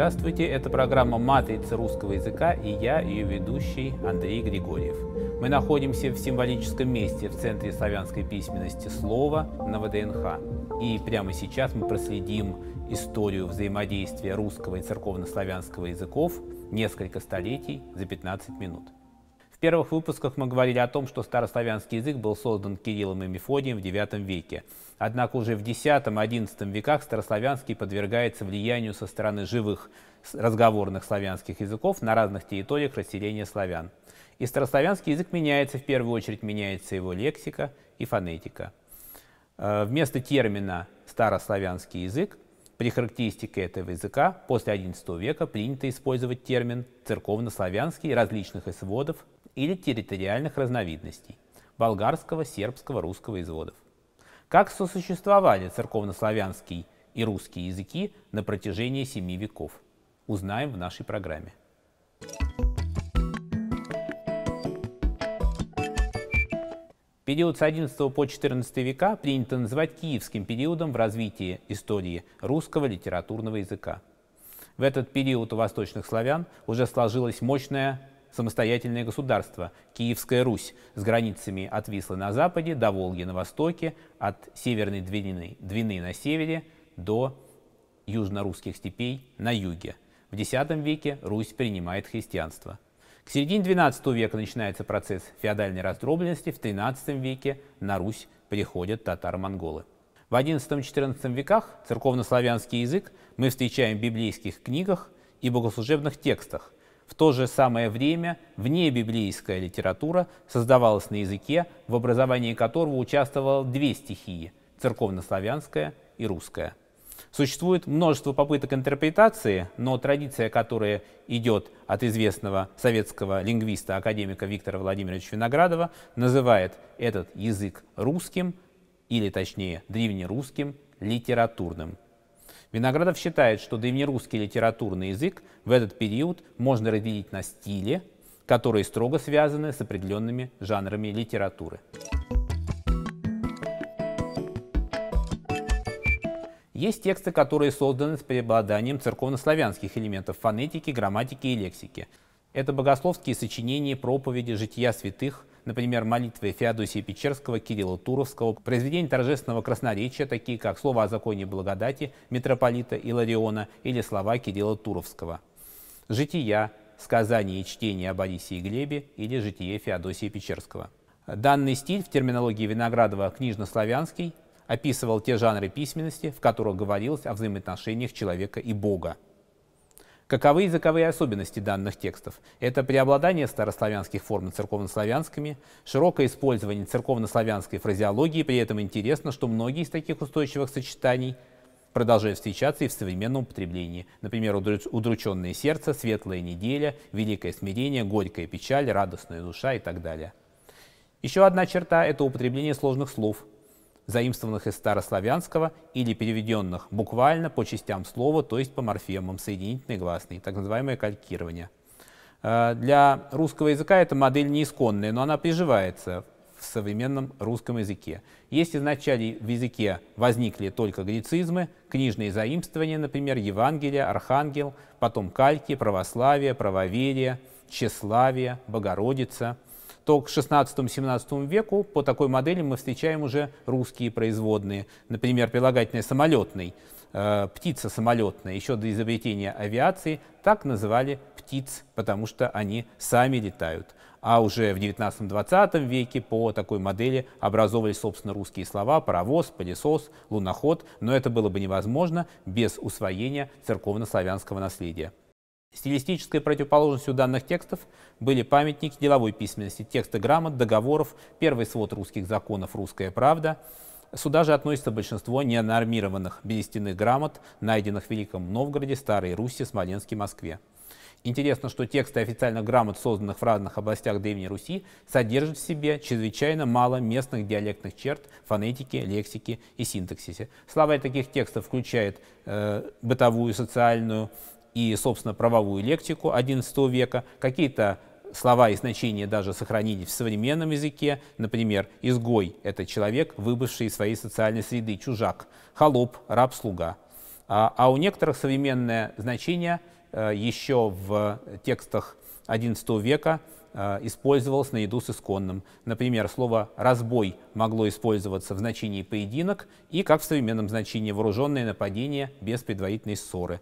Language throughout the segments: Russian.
Здравствуйте, это программа «Матрица русского языка» и я, ее ведущий Андрей Григорьев. Мы находимся в символическом месте в Центре славянской письменности слова на ВДНХ. И прямо сейчас мы проследим историю взаимодействия русского и церковнославянского языков несколько столетий за 15 минут первых выпусках мы говорили о том, что старославянский язык был создан Кириллом и Мефодием в IX веке. Однако уже в X-XI веках старославянский подвергается влиянию со стороны живых разговорных славянских языков на разных территориях расселения славян. И старославянский язык меняется, в первую очередь меняется его лексика и фонетика. Э, вместо термина «старославянский язык» При характеристике этого языка после XI века принято использовать термин церковнославянский различных изводов, или территориальных разновидностей – болгарского, сербского, русского изводов. Как сосуществовали церковнославянский и русский языки на протяжении семи веков, узнаем в нашей программе. Период с XI по XIV века принято называть киевским периодом в развитии истории русского литературного языка. В этот период у восточных славян уже сложилась мощная самостоятельное государство Киевская Русь с границами от Вислы на западе до Волги на востоке, от Северной Двины, Двины на севере до южно-русских степей на юге. В X веке Русь принимает христианство. К середине XII века начинается процесс феодальной раздробленности, в XIII веке на Русь приходят татаро-монголы. В XI-XIV веках церковнославянский язык мы встречаем в библейских книгах и богослужебных текстах – в то же самое время внебиблейская литература создавалась на языке, в образовании которого участвовало две стихии – церковнославянская и русская. Существует множество попыток интерпретации, но традиция, которая идет от известного советского лингвиста-академика Виктора Владимировича Виноградова, называет этот язык русским, или точнее древнерусским, литературным. Виноградов считает, что древнерусский литературный язык в этот период можно разделить на стили, которые строго связаны с определенными жанрами литературы. Есть тексты, которые созданы с преобладанием церковнославянских элементов фонетики, грамматики и лексики. Это богословские сочинения, проповеди, жития святых, например, молитвы Феодосия Печерского, Кирилла Туровского, произведения торжественного красноречия, такие как «Слово о законе благодати» митрополита Илариона или слова Кирилла Туровского, «Жития», «Сказания и чтения о Борисе и Глебе» или «Житие Феодосия Печерского». Данный стиль в терминологии Виноградова книжно-славянский описывал те жанры письменности, в которых говорилось о взаимоотношениях человека и Бога – Каковы языковые особенности данных текстов? Это преобладание старославянских форм над церковнославянскими, широкое использование церковнославянской фразеологии, при этом интересно, что многие из таких устойчивых сочетаний продолжают встречаться и в современном употреблении. Например, удрученное сердце, светлая неделя, великое смирение, горькая печаль, радостная душа и так далее. Еще одна черта – это употребление сложных слов, заимствованных из старославянского или переведенных буквально по частям слова, то есть по морфемам, соединительный гласный, так называемое калькирование. Э, для русского языка эта модель неисконная, но она приживается в современном русском языке. Если вначале в языке возникли только грецизмы, книжные заимствования, например, Евангелие, Архангел, потом кальки, православие, правоверие, тщеславие, Богородица – то к 16-17 веку по такой модели мы встречаем уже русские производные, например, прилагательное «самолетный», э, «птица самолетная». Еще до изобретения авиации так называли птиц, потому что они сами летают. А уже в 19-20 веке по такой модели образовывались, собственно, русские слова «паровоз», «пылесос», «луноход», но это было бы невозможно без усвоения церковно-славянского наследия. Стилистической противоположностью данных текстов были памятники деловой письменности, тексты грамот, договоров, первый свод русских законов «Русская правда». Сюда же относится большинство неанормированных берестяных грамот, найденных в Великом Новгороде, Старой Руси, Смоленске, Москве. Интересно, что тексты официальных грамот, созданных в разных областях Древней Руси, содержат в себе чрезвычайно мало местных диалектных черт, фонетики, лексики и синтаксиса. Словарь таких текстов включает э, бытовую, социальную, и, собственно, правовую лексику XI века, какие-то слова и значения даже сохранились в современном языке. Например, «изгой» — это человек, выбывший из своей социальной среды, чужак, «холоп» — раб-слуга. А, а у некоторых современное значение э, еще в текстах XI века э, использовалось наряду с исконным. Например, слово «разбой» могло использоваться в значении «поединок» и, как в современном значении, «вооруженное нападение без предварительной ссоры».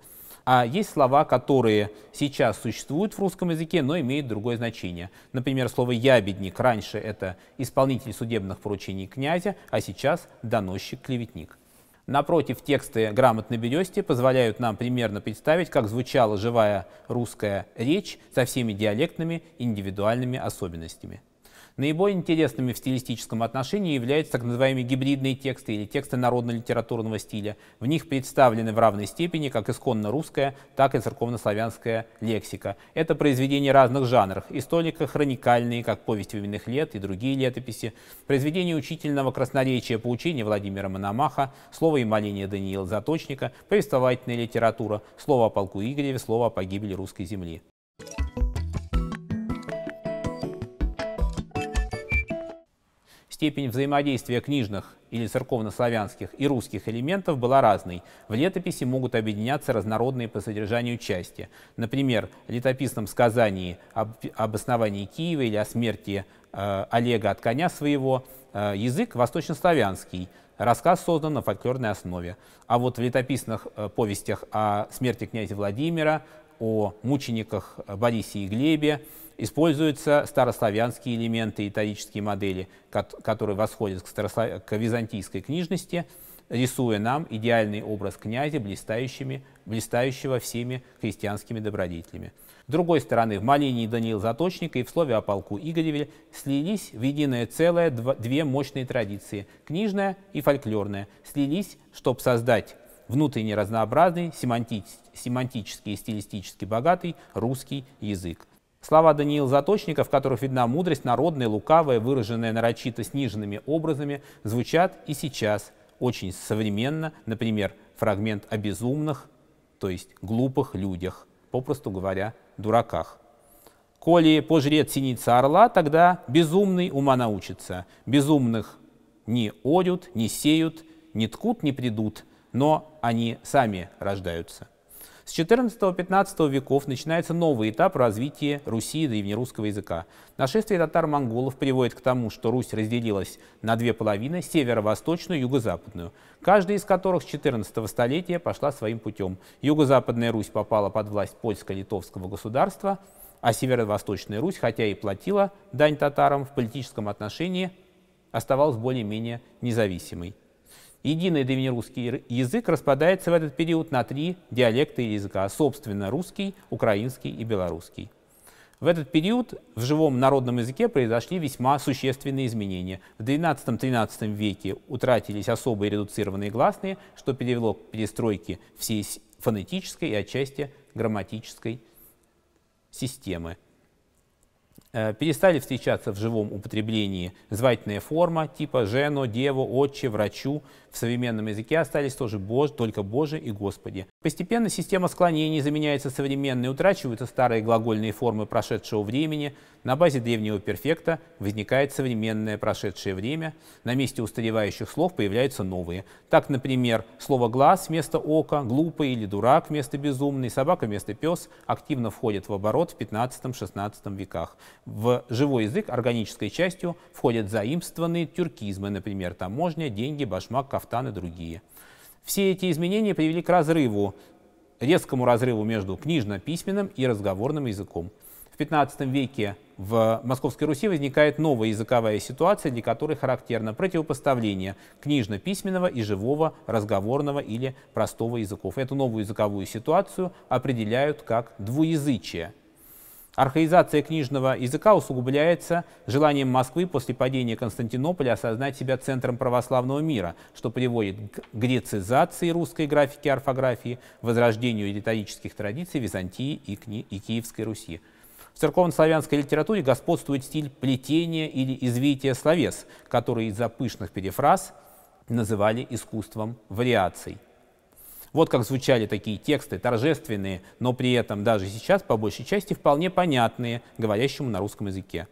А есть слова, которые сейчас существуют в русском языке, но имеют другое значение. Например, слово «ябедник» раньше это исполнитель судебных поручений князя, а сейчас доносчик-клеветник. Напротив, тексты грамотной бересте позволяют нам примерно представить, как звучала живая русская речь со всеми диалектными индивидуальными особенностями. Наиболее интересными в стилистическом отношении являются так называемые гибридные тексты или тексты народно-литературного стиля. В них представлены в равной степени как исконно русская, так и церковно-славянская лексика. Это произведения разных жанров, историко-хроникальные, как «Повесть временных лет» и другие летописи, произведения учительного красноречия по учению Владимира Мономаха, слово и моление Даниила Заточника, повествовательная литература, слово о полку Игореве, слово о погибели русской земли. Степень взаимодействия книжных или церковнославянских и русских элементов была разной. В летописи могут объединяться разнородные по содержанию части. Например, в летописном сказании об, об основании Киева или о смерти э, Олега от коня своего э, язык восточнославянский, рассказ создан на фольклорной основе. А вот в летописных э, повестях о смерти князя Владимира, о мучениках Борисе и Глебе, Используются старославянские элементы и исторические модели, которые восходят к, старослав... к византийской книжности, рисуя нам идеальный образ князя, блистающими, блистающего всеми христианскими добродетелями. С другой стороны, в молении Даниил Заточника и в слове о полку Игореве слились в единое целое две мощные традиции – книжная и фольклорная, слились, чтобы создать внутренне разнообразный, семантический и стилистически богатый русский язык. Слова Даниил Заточника, в которых видна мудрость народная, лукавая, выраженная нарочито сниженными образами, звучат и сейчас очень современно, например, фрагмент о безумных, то есть глупых людях, попросту говоря, дураках. Коли пожрет синица орла, тогда безумный ума научится. Безумных не орют, не сеют, не ткут, не придут, но они сами рождаются. С 14-15 веков начинается новый этап развития Руси и древнерусского языка. Нашествие татар-монголов приводит к тому, что Русь разделилась на две половины – северо-восточную и юго-западную, каждая из которых с 14 столетия пошла своим путем. Юго-западная Русь попала под власть польско-литовского государства, а северо-восточная Русь, хотя и платила дань татарам, в политическом отношении оставалась более-менее независимой. Единый древнерусский язык распадается в этот период на три диалекта языка, собственно, русский, украинский и белорусский. В этот период в живом народном языке произошли весьма существенные изменения. В XII-XIII веке утратились особые редуцированные гласные, что привело к перестройке всей фонетической и отчасти грамматической системы. Э, перестали встречаться в живом употреблении звательная форма типа «жено», «дево», «отче», «врачу», в современном языке остались тоже Бож, только «Боже» и «Господи». Постепенно система склонений заменяется современной, утрачиваются старые глагольные формы прошедшего времени, на базе древнего перфекта возникает современное прошедшее время, на месте устаревающих слов появляются новые. Так, например, слово «глаз» вместо «ока», «глупый» или «дурак» вместо «безумный», «собака» вместо «пес» активно входит в оборот в 15-16 веках. В живой язык органической частью входят заимствованные тюркизмы, например, «таможня», «деньги», «башмак», кафтан и другие. Все эти изменения привели к разрыву, резкому разрыву между книжно-письменным и разговорным языком. В XV веке в Московской Руси возникает новая языковая ситуация, для которой характерно противопоставление книжно-письменного и живого, разговорного или простого языков. Эту новую языковую ситуацию определяют как двуязычие – Архаизация книжного языка усугубляется желанием Москвы после падения Константинополя осознать себя центром православного мира, что приводит к грецизации русской графики и орфографии, возрождению риторических традиций Византии и, Кни и Киевской Руси. В церковно-славянской литературе господствует стиль плетения или извития словес, который из-за пышных перефраз называли искусством вариаций. Вот как звучали такие тексты, торжественные, но при этом даже сейчас по большей части вполне понятные говорящему на русском языке.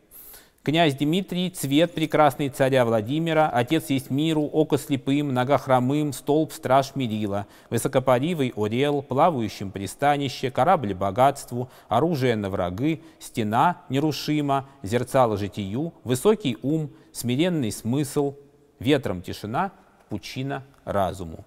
Князь Дмитрий, цвет прекрасный царя Владимира, отец есть миру, око слепым, нога хромым, столб страж мирила, высокопаривый орел, плавающим пристанище, корабль богатству, оружие на врагы, стена нерушима, зерцало житию, высокий ум, смиренный смысл, ветром тишина, пучина разуму.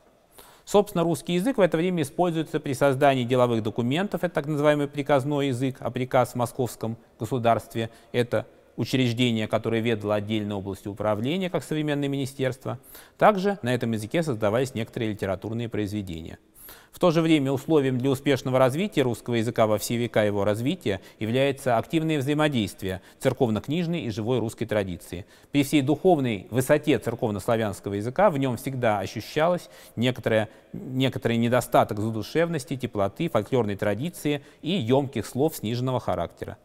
Собственно, русский язык в это время используется при создании деловых документов, это так называемый приказной язык, а приказ в московском государстве — это учреждение, которое ведало отдельной областью управления, как современное министерство. Также на этом языке создавались некоторые литературные произведения — в то же время условием для успешного развития русского языка во все века его развития является активное взаимодействие церковно-книжной и живой русской традиции. При всей духовной высоте церковно-славянского языка в нем всегда ощущалось некоторое, некоторый недостаток задушевности, теплоты, фольклорной традиции и емких слов сниженного характера.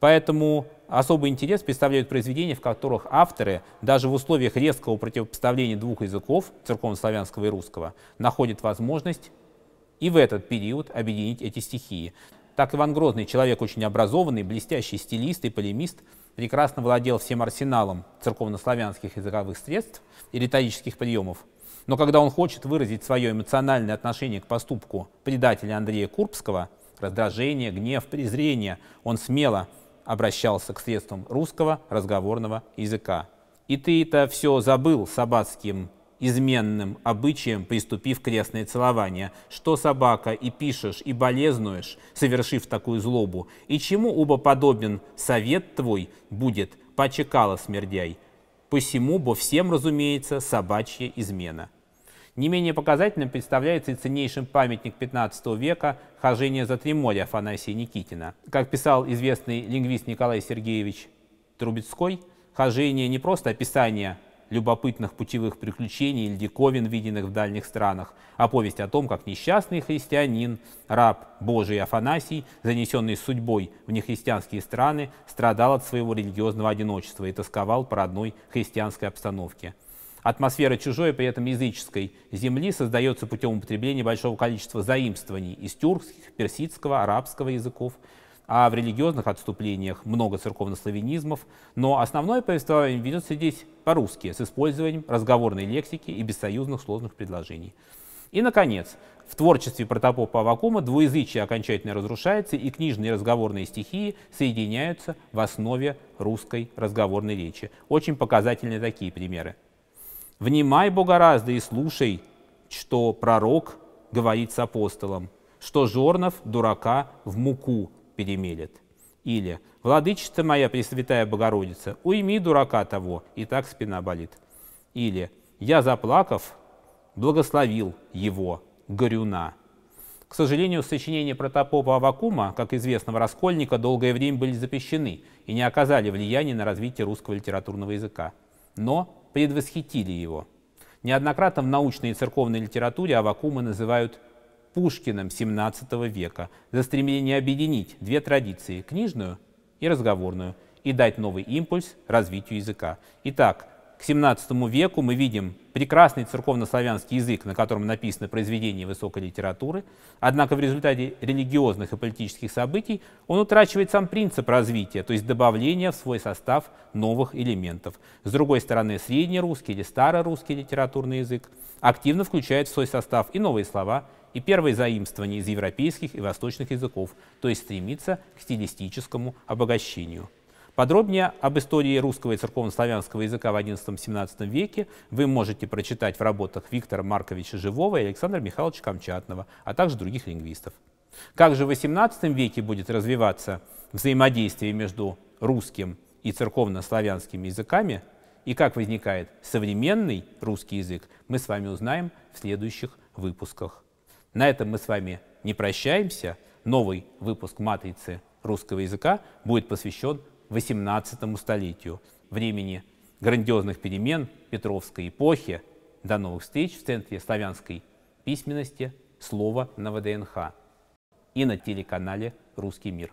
Поэтому особый интерес представляют произведения, в которых авторы, даже в условиях резкого противопоставления двух языков, церковнославянского и русского, находят возможность и в этот период объединить эти стихии. Так Иван Грозный, человек очень образованный, блестящий стилист и полемист, прекрасно владел всем арсеналом церковнославянских языковых средств и риторических приемов. Но когда он хочет выразить свое эмоциональное отношение к поступку предателя Андрея Курбского, раздражение, гнев, презрение, он смело обращался к средствам русского разговорного языка. «И ты это все забыл, собацким изменным обычаем приступив крестное целование. Что, собака, и пишешь, и болезнуешь, совершив такую злобу, и чему убо подобен совет твой будет, почекала смердяй. Посему, бо всем, разумеется, собачья измена. Не менее показательным представляется и ценнейшим памятник XV века «Хожение за три моря» Афанасия Никитина. Как писал известный лингвист Николай Сергеевич Трубецкой, хожение не просто описание любопытных путевых приключений или диковин, виденных в дальних странах, а повесть о том, как несчастный христианин, раб Божий Афанасий, занесенный судьбой в нехристианские страны, страдал от своего религиозного одиночества и тосковал по родной христианской обстановке. Атмосфера чужой, а при этом языческой земли создается путем употребления большого количества заимствований из тюркских, персидского, арабского языков, а в религиозных отступлениях много церковнославянизмов, но основное повествование ведется здесь по-русски, с использованием разговорной лексики и бессоюзных сложных предложений. И, наконец, в творчестве протопопа Авакума двуязычие окончательно разрушается, и книжные разговорные стихии соединяются в основе русской разговорной речи. Очень показательны такие примеры. «Внимай, Богоразда, и слушай, что пророк говорит с апостолом, что Жорнов дурака в муку перемелет. Или «Владычица моя, Пресвятая Богородица, уйми дурака того, и так спина болит». Или «Я, заплакав, благословил его, горюна». К сожалению, сочинения протопопа Авакума, как известного раскольника, долгое время были запрещены и не оказали влияния на развитие русского литературного языка, но предвосхитили его. Неоднократно в научной и церковной литературе Авакума называют Пушкиным XVII века за стремление объединить две традиции – книжную и разговорную – и дать новый импульс развитию языка. Итак, к XVII веку мы видим прекрасный церковнославянский язык, на котором написаны произведения высокой литературы, однако в результате религиозных и политических событий он утрачивает сам принцип развития, то есть добавление в свой состав новых элементов. С другой стороны, среднерусский или старорусский литературный язык активно включает в свой состав и новые слова, и первое заимствование из европейских и восточных языков, то есть стремится к стилистическому обогащению. Подробнее об истории русского и церковнославянского языка в XI-XVII веке вы можете прочитать в работах Виктора Марковича Живого и Александра Михайловича Камчатного, а также других лингвистов. Как же в XVIII веке будет развиваться взаимодействие между русским и церковнославянскими языками, и как возникает современный русский язык, мы с вами узнаем в следующих выпусках. На этом мы с вами не прощаемся. Новый выпуск «Матрицы русского языка» будет посвящен 18 столетию, времени грандиозных перемен Петровской эпохи. До новых встреч в Центре славянской письменности «Слово на ВДНХ» и на телеканале «Русский мир».